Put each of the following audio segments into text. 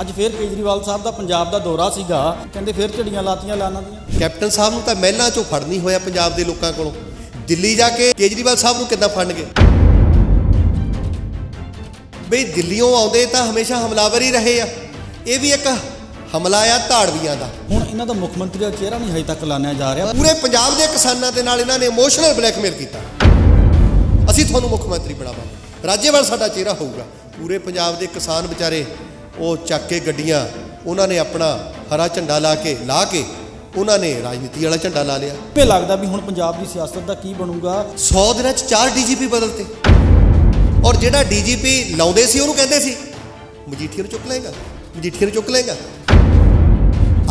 ਅੱਜ ਫੇਰ ਕੇਜਰੀਵਾਲ ਸਾਹਿਬ ਦਾ ਪੰਜਾਬ ਦਾ ਦੌਰਾ ਸੀਗਾ ਕਹਿੰਦੇ ਫੇਰ ਝੜੀਆਂ ਲਾਤੀਆਂ ਲਾਣਾ ਦੀਆਂ ਕੈਪਟਨ ਸਾਹਿਬ ਨੂੰ ਤਾਂ ਮਹਿਲਾਂ ਚੋਂ ਫੜ ਨਹੀਂ ਹੋਇਆ ਪੰਜਾਬ ਦੇ ਲੋਕਾਂ ਕੋਲੋਂ ਦਿੱਲੀ ਜਾ ਕੇ ਕੇਜਰੀਵਾਲ ਸਾਹਿਬ ਨੂੰ ਕਿੱਦਾਂ ਫੜਨਗੇ ਬਈ ਦਿੱਲੀੋਂ ਆਉਂਦੇ ਤਾਂ ਹਮੇਸ਼ਾ ਹਮਲਾਵਰ ਹੀ ਰਹੇ ਆ ਇਹ ਵੀ ਇੱਕ ਹਮਲਾ ਆ ਧਾੜਵੀਆਂ ਦਾ ਹੁਣ ਇਹਨਾਂ ਦਾ ਮੁੱਖ ਮੰਤਰੀ ਦਾ ਚਿਹਰਾ ਨਹੀਂ ਹਜੇ ਤੱਕ ਲਾਣਿਆ ਜਾ ਰਿਹਾ ਪੂਰੇ ਪੰਜਾਬ ਦੇ ਕਿਸਾਨਾਂ ਦੇ ਨਾਲ ਇਹਨਾਂ ਨੇ ਇਮੋਸ਼ਨਲ ਬਲੈਕਮੇਲ ਕੀਤਾ ਅਸੀਂ ਤੁਹਾਨੂੰ ਮੁੱਖ ਮੰਤਰੀ ਬਣਾਵਾਂਗੇ ਰਾਜੇਵਾਲ ਸਾਡਾ ਚਿਹਰਾ ਹੋਊਗਾ ਪੂਰੇ ਪੰਜਾਬ ਦੇ ਕਿਸਾਨ ਵਿਚਾਰੇ ਉਹ ਚੱਕ ਕੇ ਗੱਡੀਆਂ ਉਹਨਾਂ ਨੇ ਆਪਣਾ ਹਰਾ ਝੰਡਾ ਲਾ ਕੇ ਲਾ ਕੇ ਉਹਨਾਂ ਨੇ ਰਾਜਨੀਤੀ ਵਾਲਾ ਝੰਡਾ ਲਾ ਲਿਆ ਮੈਨੂੰ ਲੱਗਦਾ ਵੀ ਹੁਣ ਪੰਜਾਬ ਦੀ ਸਿਆਸਤ ਦਾ ਕੀ ਬਣੂਗਾ 100 ਦਿਨਾਂ 'ਚ 4 ਡੀਜੀਪੀ ਬਦਲਤੇ ਔਰ ਜਿਹੜਾ ਡੀਜੀਪੀ ਲਾਉਂਦੇ ਸੀ ਉਹਨੂੰ ਕਹਿੰਦੇ ਸੀ ਮਜੀਠੀਆ ਨੂੰ ਚੁੱਕ ਲਏਗਾ ਮਜੀਠੀਆ ਨੂੰ ਚੁੱਕ ਲਏਗਾ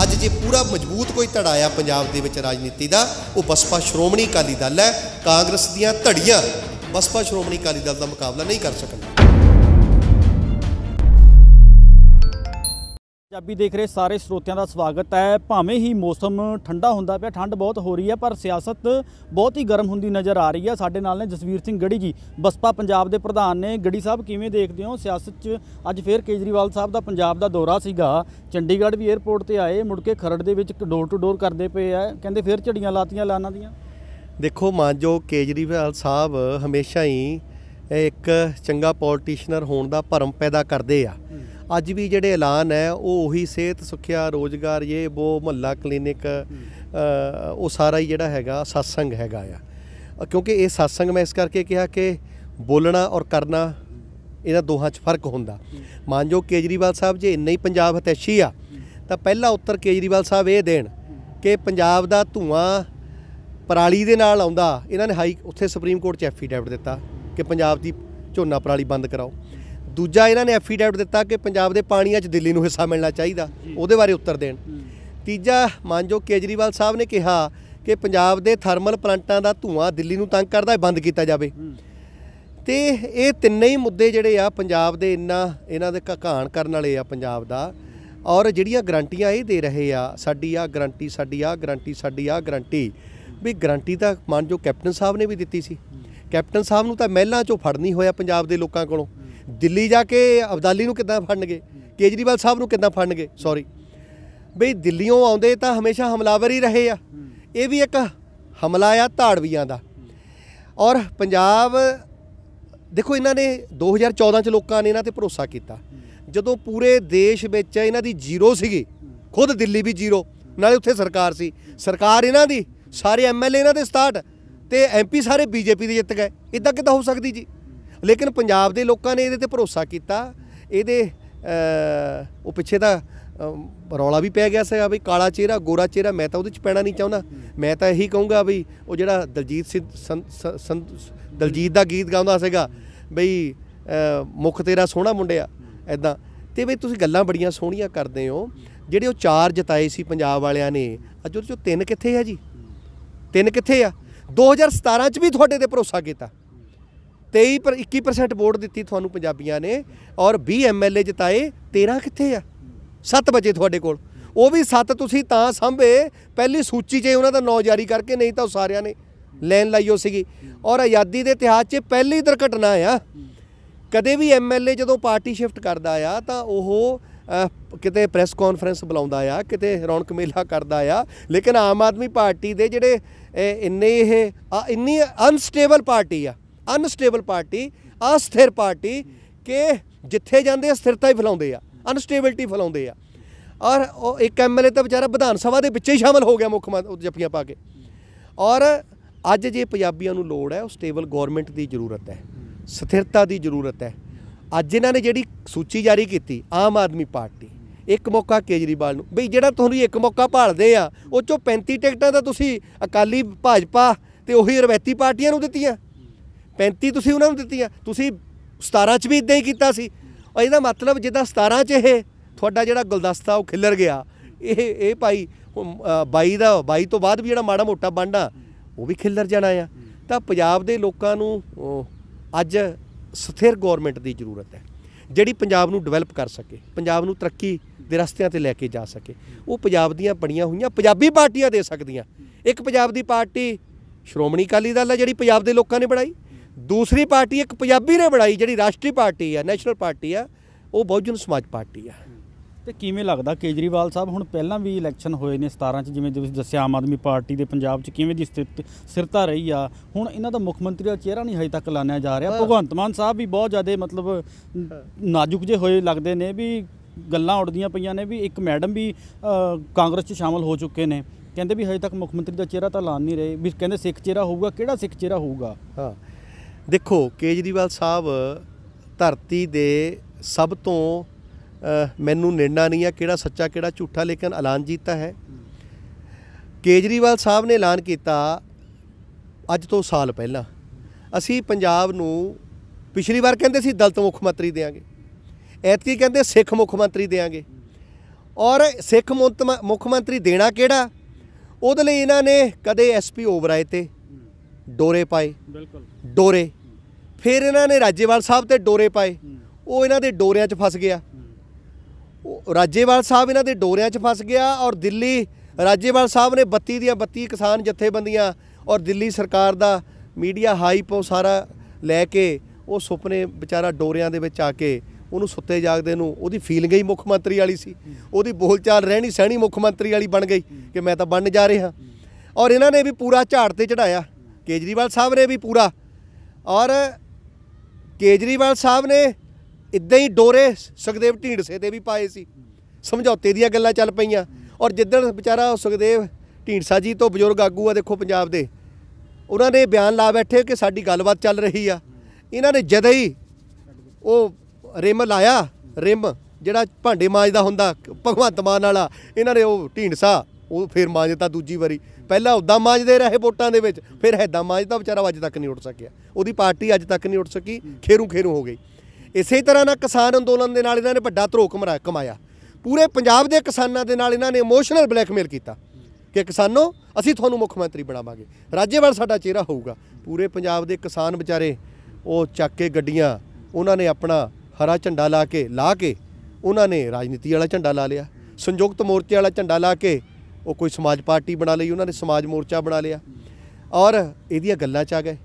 ਅੱਜ ਜੇ ਪੂਰਾ ਮਜ਼ਬੂਤ ਕੋਈ ਧੜਾ ਆ ਪੰਜਾਬ ਦੇ ਵਿੱਚ ਰਾਜਨੀਤੀ ਦਾ ਉਹ ਬਸਪਾ ਸ਼੍ਰੋਮਣੀ ਅਕਾਲੀ ਦਲ ਹੈ ਕਾਂਗਰਸ ਦੀਆਂ ਧੜੀਆਂ ਬਸਪਾ ਸ਼੍ਰੋਮਣੀ ਅਕਾਲੀ ਦਲ ਦਾ ਮੁਕਾਬਲਾ ਨਹੀਂ ਕਰ ਸਕਣਗੇ ਪੰਜਾਬੀ ਦੇਖ ਰਹੇ ਸਾਰੇ ਸਰੋਤਿਆਂ ਦਾ ਸਵਾਗਤ ਹੈ ਭਾਵੇਂ ਹੀ ਮੌਸਮ ਠੰਡਾ ਹੁੰਦਾ ਪਿਆ ਠੰਡ ਬਹੁਤ ਹੋ ਰਹੀ ਹੈ ਪਰ ਸਿਆਸਤ ਬਹੁਤ ਹੀ ਗਰਮ ਹੁੰਦੀ ਨਜ਼ਰ ਆ ਰਹੀ ਹੈ ਸਾਡੇ ਨਾਲ ਨੇ ਜਸਵੀਰ ਸਿੰਘ ਗੜੀ ਜੀ ਬਸਪਾ ਪੰਜਾਬ ਦੇ ਪ੍ਰਧਾਨ ਨੇ ਗੜੀ ਸਾਹਿਬ ਕਿਵੇਂ ਦੇਖਦੇ ਹੋ ਸਿਆਸਤ 'ਚ ਅੱਜ ਫੇਰ ਕੇਜਰੀਵਾਲ ਸਾਹਿਬ ਦਾ ਪੰਜਾਬ ਦਾ ਦੌਰਾ ਸੀਗਾ ਚੰਡੀਗੜ੍ਹ ਵੀ 에ਰਪੋਰਟ ਤੇ ਆਏ ਮੁੜ ਕੇ ਖਰੜ ਦੇ ਵਿੱਚ ਡੋਰ ਟੂ ਡੋਰ ਕਰਦੇ ਪਏ ਆ ਕਹਿੰਦੇ ਫੇਰ ਝੜੀਆਂ ਲਾਤੀਆਂ ਲਾਨਾਂ ਦੀਆਂ ਦੇਖੋ ਜੋ ਕੇਜਰੀਵਾਲ ਸਾਹਿਬ ਹਮੇਸ਼ਾ ਹੀ ਇੱਕ ਚੰਗਾ ਪੋਲਿਟਿਸ਼ੀਅਨਰ ਹੋਣ ਦਾ ਭਰਮ ਪੈਦਾ ਕਰਦੇ ਆ ਅੱਜ ਵੀ ਜਿਹੜੇ ਐਲਾਨ ਹੈ ਉਹ ਉਹੀ ਸਿਹਤ ਸੁਖਿਆ ਰੋਜ਼ਗਾਰ ਇਹ ਉਹ ਮਹੱਲਾ ਕਲੀਨਿਕ ਉਹ ਸਾਰਾ ਹੀ ਜਿਹੜਾ ਹੈਗਾ satsang ਹੈਗਾ ਆ ਕਿਉਂਕਿ ਇਹ satsang ਮੈਂ ਇਸ ਕਰਕੇ ਕਿਹਾ ਕਿ ਬੋਲਣਾ ਔਰ ਕਰਨਾ ਇਹਨਾਂ ਦੋਹਾਂ 'ਚ ਫਰਕ ਹੁੰਦਾ ਮਾਨਜੋ ਕੇਜਰੀਵਾਲ ਸਾਹਿਬ ਜੇ ਇੰਨਾ ਹੀ ਪੰਜਾਬ ਹਤੈਸ਼ੀ ਆ ਤਾਂ ਪਹਿਲਾ ਉੱਤਰ ਕੇਜਰੀਵਾਲ ਸਾਹਿਬ ਇਹ ਦੇਣ ਕਿ ਪੰਜਾਬ ਦਾ ਧੂਆਂ ਪਰਾਲੀ ਦੇ ਨਾਲ ਆਉਂਦਾ ਇਹਨਾਂ ਨੇ ਹਾਈ ਉੱਥੇ ਸੁਪਰੀਮ ਕੋਰਟ 'ਚ ਐਫੀਡੈਵਿਟ ਦਿੱਤਾ ਕਿ ਪੰਜਾਬ ਦੀ ਝੋਨਾ ਪਰਾਲੀ ਬੰਦ ਕਰਾਓ ਦੂਜਾ ਇਹਨਾਂ ਨੇ ਐਫੀਡੈਵਿਟ ਦਿੱਤਾ ਕਿ ਪੰਜਾਬ ਦੇ ਪਾਣੀਆਂ 'ਚ ਦਿੱਲੀ ਨੂੰ ਹਿੱਸਾ ਮਿਲਣਾ ਚਾਹੀਦਾ ਉਹਦੇ ਬਾਰੇ ਉੱਤਰ ਦੇਣ ਤੀਜਾ ਮਾਨਜੋ ਕੇਜਰੀਵਾਲ ਸਾਹਿਬ ਨੇ ਕਿਹਾ ਕਿ ਪੰਜਾਬ ਦੇ ਥਰਮਲ ਪਲਾਂਟਾਂ ਦਾ ਧੂਆਂ ਦਿੱਲੀ ਨੂੰ ਤੰਗ ਕਰਦਾ ਹੈ ਬੰਦ ਕੀਤਾ ਜਾਵੇ ਤੇ ਇਹ ਤਿੰਨੇ ਹੀ ਮੁੱਦੇ ਜਿਹੜੇ ਆ ਪੰਜਾਬ ਦੇ ਇੰਨਾ ਇਹਨਾਂ ਦੇ ਕਹਾਣ ਕਰਨ ਵਾਲੇ ਆ ਪੰਜਾਬ ਦਾ ਔਰ ਜਿਹੜੀਆਂ ਗਰੰਟੀਆਂ ਇਹ ਦੇ ਰਹੇ ਆ ਸਾਡੀ ਆ ਗਰੰਟੀ ਸਾਡੀ ਆ ਗਰੰਟੀ ਸਾਡੀ ਆ ਗਰੰਟੀ ਵੀ ਗਰੰਟੀ ਤਾਂ ਮੰਨ ਜੋ ਕੈਪਟਨ ਸਾਹਿਬ ਨੇ ਵੀ ਦਿੱਤੀ ਸੀ ਕੈਪਟਨ ਸਾਹਿਬ ਨੂੰ ਤਾਂ ਮਹਿਲਾਂ ਚੋਂ ਫੜਨੀ ਹੋਇਆ ਪੰਜਾਬ ਦੇ ਲੋਕਾਂ ਕੋਲੋਂ ਦਿੱਲੀ ਜਾ ਕੇ ਅਬਦਾਲੀ ਨੂੰ ਕਿੱਦਾਂ ਫੜਨਗੇ ਕੇਜਰੀਵਾਲ ਸਾਹਿਬ ਨੂੰ ਕਿੱਦਾਂ ਫੜਨਗੇ ਸੌਰੀ ਬਈ ਦਿੱਲੀੋਂ ਆਉਂਦੇ ਤਾਂ ਹਮੇਸ਼ਾ ਹਮਲਾਵਰ ਹੀ ਰਹੇ ਆ ਇਹ ਵੀ ਇੱਕ ਹਮਲਾ ਆ ਧਾੜਵੀਆਂ ਦਾ ਔਰ ਪੰਜਾਬ ਦੇਖੋ ਇਹਨਾਂ ਨੇ 2014 ਚ ਲੋਕਾਂ ਨੇ ਇਹਨਾਂ ਤੇ ਭਰੋਸਾ ਕੀਤਾ ਜਦੋਂ ਪੂਰੇ ਦੇਸ਼ ਵਿੱਚ ਇਹਨਾਂ ਦੀ ਜ਼ੀਰੋ ਸੀਗੀ ਖੁਦ ਦਿੱਲੀ ਵੀ ਜ਼ੀਰੋ ਨਾਲੇ ਉੱਥੇ ਸਰਕਾਰ ਸੀ ਸਰਕਾਰ ਇਹਨਾਂ ਦੀ ਸਾਰੇ ਐਮਐਲਏ ਇਹਨਾਂ ਦੇ 67 ਤੇ ਐਮਪੀ ਸਾਰੇ ਬੀਜੇਪੀ ਦੇ ਜਿੱਤ ਗਏ ਇਦਾਂ ਕਿਦਾਂ ਹੋ ਸਕਦੀ ਜੀ ਲੇਕਿਨ ਪੰਜਾਬ ਦੇ ਲੋਕਾਂ ਨੇ ਇਹਦੇ ਤੇ ਭਰੋਸਾ ਕੀਤਾ ਇਹਦੇ ਉਹ ਪਿੱਛੇ ਦਾ ਰੌਲਾ ਵੀ ਪੈ ਗਿਆ ਸੀਗਾ ਵੀ ਕਾਲਾ ਚਿਹਰਾ ਗੋਰਾ ਚਿਹਰਾ ਮੈਂ ਤਾਂ ਉਹਦੇ ਚ ਪੈਣਾ ਨਹੀਂ ਚਾਹੁੰਦਾ ਮੈਂ ਤਾਂ ਇਹੀ ਕਹੂੰਗਾ ਵੀ ਉਹ ਜਿਹੜਾ ਦਲਜੀਤ ਸਿੰਘ ਦਲਜੀਤ ਦਾ ਗੀਤ ਗਾਉਂਦਾ ਸੀਗਾ ਬਈ ਮੁਖ ਤੇਰਾ ਸੋਹਣਾ ਮੁੰਡਿਆ ਐਦਾਂ ਤੇ ਵੀ ਤੁਸੀਂ ਗੱਲਾਂ ਬੜੀਆਂ ਸੋਹਣੀਆਂ ਕਰਦੇ ਹੋ ਜਿਹੜੇ ਉਹ ਚਾਰ ਜਿਤਾਏ ਸੀ ਪੰਜਾਬ ਵਾਲਿਆਂ ਨੇ ਅੱਜ ਉਹ ਚੋਂ ਤਿੰਨ ਕਿੱਥੇ ਆ ਜੀ ਤਿੰਨ ਕਿੱਥੇ ਆ 2017 ਚ ਵੀ ਤੁਹਾਡੇ ਤੇ ਭਰੋਸਾ ਕੀਤਾ 23 ਪਰ 21% ਵੋਟ ਦਿੱਤੀ ਤੁਹਾਨੂੰ ਪੰਜਾਬੀਆਂ ਨੇ ਔਰ 20 ਐਮਐਲਏ ਜਿਤਾਏ 13 ਕਿੱਥੇ ਆ 7 ਵਜੇ ਤੁਹਾਡੇ ਕੋਲ ਉਹ ਵੀ 7 ਤੁਸੀਂ ਤਾਂ ਸੰਭੇ ਪਹਿਲੀ ਸੂਚੀ 'ਚ ਉਹਨਾਂ ਦਾ ਨਾਮ ਜਾਰੀ ਕਰਕੇ ਨਹੀਂ ਤਾਂ ਸਾਰਿਆਂ ਨੇ ਲੈਣ ਲਾਈਓ ਸੀਗੀ ਔਰ ਆਜ਼ਾਦੀ ਦੇ ਇਤਿਹਾਸ 'ਚ ਪਹਿਲੀ ਦੁਰਘਟਨਾ ਆ ਕਦੇ ਵੀ ਐਮਐਲਏ ਜਦੋਂ ਪਾਰਟੀ ਸ਼ਿਫਟ ਕਰਦਾ ਆ ਤਾਂ ਉਹ ਕਿਤੇ ਪ੍ਰੈਸ ਕਾਨਫਰੰਸ ਬੁਲਾਉਂਦਾ ਆ ਕਿਤੇ ਰੌਣਕ ਮੇਲਾ ਕਰਦਾ ਆ ਲੇਕਿਨ ਆਮ ਆਦਮੀ ਪਾਰਟੀ ਦੇ ਜਿਹੜੇ ਇੰਨੇ ਇਹ ਇੰਨੀ ਅਨਸਟੇਬਲ ਪਾਰਟੀ ਆ ਅਨਸਟੇਬਲ ਪਾਰਟੀ ਅਸਥਿਰ ਪਾਰਟੀ ਕਿ ਜਿੱਥੇ ਜਾਂਦੇ ਆ ਸਥਿਰਤਾ ਹੀ ਫਲਾਉਂਦੇ ਆ ਅਨਸਟੇਬਿਲਟੀ ਫਲਾਉਂਦੇ ਆ ਔਰ ਉਹ ਇੱਕ ਐਮਐਲਏ ਤਾਂ ਵਿਚਾਰਾ ਵਿਧਾਨ ਸਭਾ ਦੇ ਵਿੱਚ ਹੀ ਸ਼ਾਮਲ ਹੋ ਗਿਆ ਮੁੱਖ ਜੱਫੀਆਂ ਪਾ ਕੇ ਔਰ ਅੱਜ ਜੇ ਪੰਜਾਬੀਆਂ ਨੂੰ ਲੋੜ ਹੈ ਉਹ ਸਟੇਬਲ ਗਵਰਨਮੈਂਟ ਦੀ ਜ਼ਰੂਰਤ ਹੈ ਸਥਿਰਤਾ ਦੀ ਜ਼ਰੂਰਤ ਹੈ ਅੱਜ ਇਹਨਾਂ ਨੇ ਜਿਹੜੀ ਸੂਚੀ ਜਾਰੀ ਕੀਤੀ ਆਮ ਆਦਮੀ ਪਾਰਟੀ ਇੱਕ ਮੌਕਾ ਕੇਜਰੀਵਾਲ ਨੂੰ ਬਈ ਜਿਹੜਾ ਤੁਹਾਨੂੰ ਇੱਕ ਮੌਕਾ ਭਾਲਦੇ ਆ ਉਹ ਚੋਂ 35 ਟਿਕਟਾਂ ਤਾਂ ਤੁਸੀਂ ਅਕਾਲੀ ਭਾਜਪਾ ਤੇ ਉਹੀ ਰਵੈਤੀ ਪਾਰਟੀਆਂ ਨੂੰ ਦਿੱਤੀਆਂ 35 ਤੁਸੀਂ ਉਹਨਾਂ ਨੂੰ ਦਿੱਤੀਆਂ ਤੁਸੀਂ 17 ਚ ਵੀ ਇਦਾਂ ਹੀ ਕੀਤਾ ਸੀ ਔਰ ਇਹਦਾ ਮਤਲਬ ਜਿੱਦਾਂ 17 ਚ ਇਹ ਤੁਹਾਡਾ ਜਿਹੜਾ ਗੁਲਦਸਤਾ ਉਹ ਖਿੱਲਰ ਗਿਆ ਇਹ ਇਹ ਭਾਈ 22 ਦਾ 22 ਤੋਂ ਬਾਅਦ ਵੀ ਜਿਹੜਾ ਮਾੜਾ ਮੋਟਾ ਬੰਡਾ ਉਹ ਵੀ ਖਿੱਲਰ ਜਾਣਾ ਆ ਤਾਂ ਪੰਜਾਬ ਦੇ ਲੋਕਾਂ ਨੂੰ ਅੱਜ ਸਥਿਰ ਗਵਰਨਮੈਂਟ ਦੀ ਜ਼ਰੂਰਤ ਹੈ ਜਿਹੜੀ ਪੰਜਾਬ ਨੂੰ ਡਿਵੈਲਪ ਕਰ ਸਕੇ ਪੰਜਾਬ ਨੂੰ ਤਰੱਕੀ ਦੇ ਰਸਤਿਆਂ ਤੇ ਲੈ ਕੇ ਜਾ ਸਕੇ ਉਹ ਪੰਜਾਬ ਦੀਆਂ ਬਣੀਆਂ ਹੋਈਆਂ ਪੰਜਾਬੀ ਪਾਰਟੀਆਂ ਦੇ ਸਕਦੀਆਂ ਇੱਕ ਪੰਜਾਬ ਦੀ ਪਾਰਟੀ ਸ਼੍ਰੋਮਣੀ ਅਕਾਲੀ ਦਲ ਹੈ ਜਿਹੜੀ ਪੰਜਾਬ ਦੇ ਲੋਕਾਂ ਨੇ ਬਣਾਈ ਦੂਸਰੀ ਪਾਰਟੀ ਇੱਕ ਪੰਜਾਬੀ ਨੇ ਬਣਾਈ ਜਿਹੜੀ ਰਾਸ਼ਟਰੀ ਪਾਰਟੀ ਆ ਨੈਸ਼ਨਲ ਪਾਰਟੀ ਆ ਉਹ ਬਹੁਜਨ ਸਮਾਜ ਪਾਰਟੀ ਆ ਤੇ ਕਿਵੇਂ ਲੱਗਦਾ ਕੇਜਰੀਵਾਲ ਸਾਹਿਬ ਹੁਣ ਪਹਿਲਾਂ ਵੀ ਇਲੈਕਸ਼ਨ ਹੋਏ ਨੇ 17 ਚ ਜਿਵੇਂ ਤੁਸੀਂ ਦੱਸਿਆ ਆਮ ਆਦਮੀ ਪਾਰਟੀ ਦੇ ਪੰਜਾਬ ਚ ਕਿਵੇਂ ਦੀ ਸਥਿਤੀ ਸਿਰਤਾ ਰਹੀ ਆ ਹੁਣ ਇਹਨਾਂ ਦਾ ਮੁੱਖ ਮੰਤਰੀ ਦਾ ਚਿਹਰਾ ਨਹੀਂ ਹਜੇ ਤੱਕ ਲਾਣਿਆ ਜਾ ਰਿਹਾ ਭਗਵੰਤ ਮਾਨ ਸਾਹਿਬ ਵੀ ਬਹੁਤ ਜ਼ਿਆਦਾ ਮਤਲਬ ਨਾਜ਼ੁਕ ਜੇ ਹੋਏ ਲੱਗਦੇ ਨੇ ਵੀ ਗੱਲਾਂ ਉੜਦੀਆਂ ਪਈਆਂ ਨੇ ਵੀ ਇੱਕ ਮੈਡਮ ਵੀ ਕਾਂਗਰਸ ਚ ਸ਼ਾਮਲ ਹੋ ਚੁੱਕੇ ਨੇ ਕਹਿੰਦੇ ਵੀ ਹਜੇ ਤੱਕ ਮੁੱਖ ਮੰਤਰੀ ਦਾ ਚਿਹਰਾ ਤਾਂ ਲਾਣ ਨਹੀਂ ਰਹੇ ਵੀ ਕਹਿੰਦੇ ਸਿੱਖ ਚਿਹਰਾ ਹੋਊਗਾ ਕਿਹੜਾ ਸਿੱਖ ਚਿਹਰਾ ਹੋਊਗਾ ਹਾਂ ਦੇਖੋ ਕੇਜਰੀਵਾਲ ਸਾਹਿਬ ਧਰਤੀ ਦੇ ਸਭ ਤੋਂ ਮੈਨੂੰ ਨਿਰਣਾ ਨਹੀਂ ਆ ਕਿਹੜਾ ਸੱਚਾ ਕਿਹੜਾ ਝੂਠਾ ਲੇਕਿਨ ਐਲਾਨ ਕੀਤਾ ਹੈ ਕੇਜਰੀਵਾਲ ਸਾਹਿਬ ਨੇ ਐਲਾਨ ਕੀਤਾ ਅੱਜ ਤੋਂ ਸਾਲ ਪਹਿਲਾਂ ਅਸੀਂ ਪੰਜਾਬ ਨੂੰ ਪਿਛਲੀ ਵਾਰ ਕਹਿੰਦੇ ਸੀ ਦਲਤ ਮੁੱਖ ਮੰਤਰੀ ਦੇਾਂਗੇ ਐਤਕੀ ਕਹਿੰਦੇ ਸਿੱਖ ਮੁੱਖ ਮੰਤਰੀ ਦੇਾਂਗੇ ਔਰ ਸਿੱਖ ਮੁੱਖ ਮੰਤਰੀ ਦੇਣਾ ਕਿਹੜਾ ਉਹਦੇ ਲਈ ਇਹਨਾਂ ਨੇ ਕਦੇ ਐਸਪੀ ਓਵਰਾਏ ਤੇ ਡੋਰੇ ਪਾਏ ਬਿਲਕੁਲ ਡੋਰੇ ਫਿਰ ਇਹਨਾਂ ਨੇ ਰਾਜੇਵਾਲ ਸਾਹਿਬ ਤੇ ਡੋਰੇ ਪਾਏ ਉਹ ਇਹਨਾਂ ਦੇ ਡੋਰਿਆਂ 'ਚ ਫਸ ਗਿਆ ਰਾਜੇਵਾਲ ਸਾਹਿਬ ਇਹਨਾਂ ਦੇ ਡੋਰਿਆਂ 'ਚ ਫਸ ਗਿਆ ਔਰ ਦਿੱਲੀ ਰਾਜੇਵਾਲ ਸਾਹਿਬ ਨੇ 32 ਦੀਆਂ 32 ਕਿਸਾਨ ਜਥੇਬੰਦੀਆਂ ਔਰ ਦਿੱਲੀ ਸਰਕਾਰ ਦਾ ਮੀਡੀਆ ਹਾਈਪ ਉਹ ਸਾਰਾ ਲੈ ਕੇ ਉਹ ਸੁਪਨੇ ਵਿਚਾਰਾ ਡੋਰਿਆਂ ਦੇ ਵਿੱਚ ਆ ਕੇ ਉਹਨੂੰ ਸੁੱਤੇ ਜਾਗਦੇ ਨੂੰ ਉਹਦੀ ਫੀਲਿੰਗ ਹੀ ਮੁੱਖ ਮੰਤਰੀ ਵਾਲੀ ਸੀ ਉਹਦੀ ਬੋਲਚਾਲ ਰਹਿਣੀ ਸਹਿਣੀ ਮੁੱਖ ਮੰਤਰੀ ਵਾਲੀ ਬਣ ਗਈ ਕਿ ਮੈਂ ਤਾਂ ਬਣਨ ਜਾ ਰਿਹਾ ਔਰ ਇਹਨਾਂ ਨੇ ਵੀ ਪੂਰਾ ਝਾੜ ਤੇ ਚੜਾਇਆ ਕੇਜਰੀਵਾਲ ਸਾਹਿਬ ਨੇ ਵੀ ਪੂਰਾ ਔਰ ਕੇਜਰੀਵਾਲ ਸਾਹਿਬ ਨੇ ਇਦਾਂ ਹੀ ਡੋਰੇ ਸੁਖਦੇਵ ਢੀਂਡਸੇ ਤੇ ਵੀ ਪਾਏ ਸੀ ਸਮਝੌਤੇ ਦੀਆਂ ਗੱਲਾਂ ਚੱਲ ਪਈਆਂ ਔਰ ਜਿੱਦਣ ਵਿਚਾਰਾ ਸੁਖਦੇਵ ਢੀਂਡਸਾ ਜੀ ਤੋਂ ਬਜ਼ੁਰਗ ਆਗੂ ਆ ਦੇਖੋ ਪੰਜਾਬ ਦੇ ਉਹਨਾਂ ਨੇ ਬਿਆਨ ਲਾ ਬੈਠੇ ਕਿ ਸਾਡੀ ਗੱਲਬਾਤ ਚੱਲ ਰਹੀ ਆ ਇਹਨਾਂ ਨੇ ਜਦ ਹੀ ਉਹ ਰਿਮ ਲਾਇਆ ਰਿਮ ਜਿਹੜਾ ਭਾਂਡੇ ਮਾਜਦਾ ਹੁੰਦਾ ਭਗਵੰਤ ਮਾਨ ਵਾਲਾ ਇਹਨਾਂ ਨੇ ਉਹ ਢੀਂਡਸਾ ਉਹ ਫੇਰ ਮਾਜਦਾ ਦੂਜੀ ਵਾਰੀ ਪਹਿਲਾਂ ਉਦਾਂ ਮਾਜਦੇ ਰਹੇ ਵੋਟਾਂ ਦੇ ਵਿੱਚ ਫਿਰ ਐਦਾਂ ਮਾਜਦਾ ਵਿਚਾਰਾ ਅੱਜ ਤੱਕ ਨਹੀਂ ਉੱਠ ਸਕਿਆ ਉਹਦੀ ਪਾਰਟੀ ਅੱਜ ਤੱਕ ਨਹੀਂ ਉੱਠ ਸਕੀ ਖੇਰੂ ਖੇਰੂ ਹੋ ਗਈ ਇਸੇ ਤਰ੍ਹਾਂ ਨਾਲ ਕਿਸਾਨ ਅੰਦੋਲਨ ਦੇ ਨਾਲ ਇਹਨਾਂ ਨੇ ਵੱਡਾ ਧਰੋਕ ਕਮਾਇਆ ਪੂਰੇ ਪੰਜਾਬ ਦੇ ਕਿਸਾਨਾਂ ਦੇ ਨਾਲ ਇਹਨਾਂ ਨੇ ਇਮੋਸ਼ਨਲ ਬਲੈਕਮੇਲ ਕੀਤਾ ਕਿ ਕਿਸਾਨੋ ਅਸੀਂ ਤੁਹਾਨੂੰ ਮੁੱਖ ਮੰਤਰੀ ਬਣਾਵਾਂਗੇ ਰਾਜੇਵਾਲ ਸਾਡਾ ਚਿਹਰਾ ਹੋਊਗਾ ਪੂਰੇ ਪੰਜਾਬ ਦੇ ਕਿਸਾਨ ਵਿਚਾਰੇ ਉਹ ਚੱਕ ਕੇ ਗੱਡੀਆਂ ਉਹਨਾਂ ਨੇ ਆਪਣਾ ਹਰਾ ਝੰਡਾ ਲਾ ਕੇ ਲਾ ਕੇ ਉਹਨਾਂ ਨੇ ਰਾਜਨੀਤੀ ਵਾਲਾ ਝੰਡਾ ਲਾ ਲਿਆ ਸੰਯੁਕਤ ਮੋਰਚੇ ਵਾਲਾ ਝੰਡਾ ਲਾ ਕੇ ਉਹ ਕੋਈ ਸਮਾਜ ਪਾਰਟੀ ਬਣਾ ਲਈ ਉਹਨਾਂ ਨੇ ਸਮਾਜ ਮੋਰਚਾ ਬਣਾ ਲਿਆ ਔਰ ਇਹਦੀਆਂ ਗੱਲਾਂ ਚ ਆ ਗਏ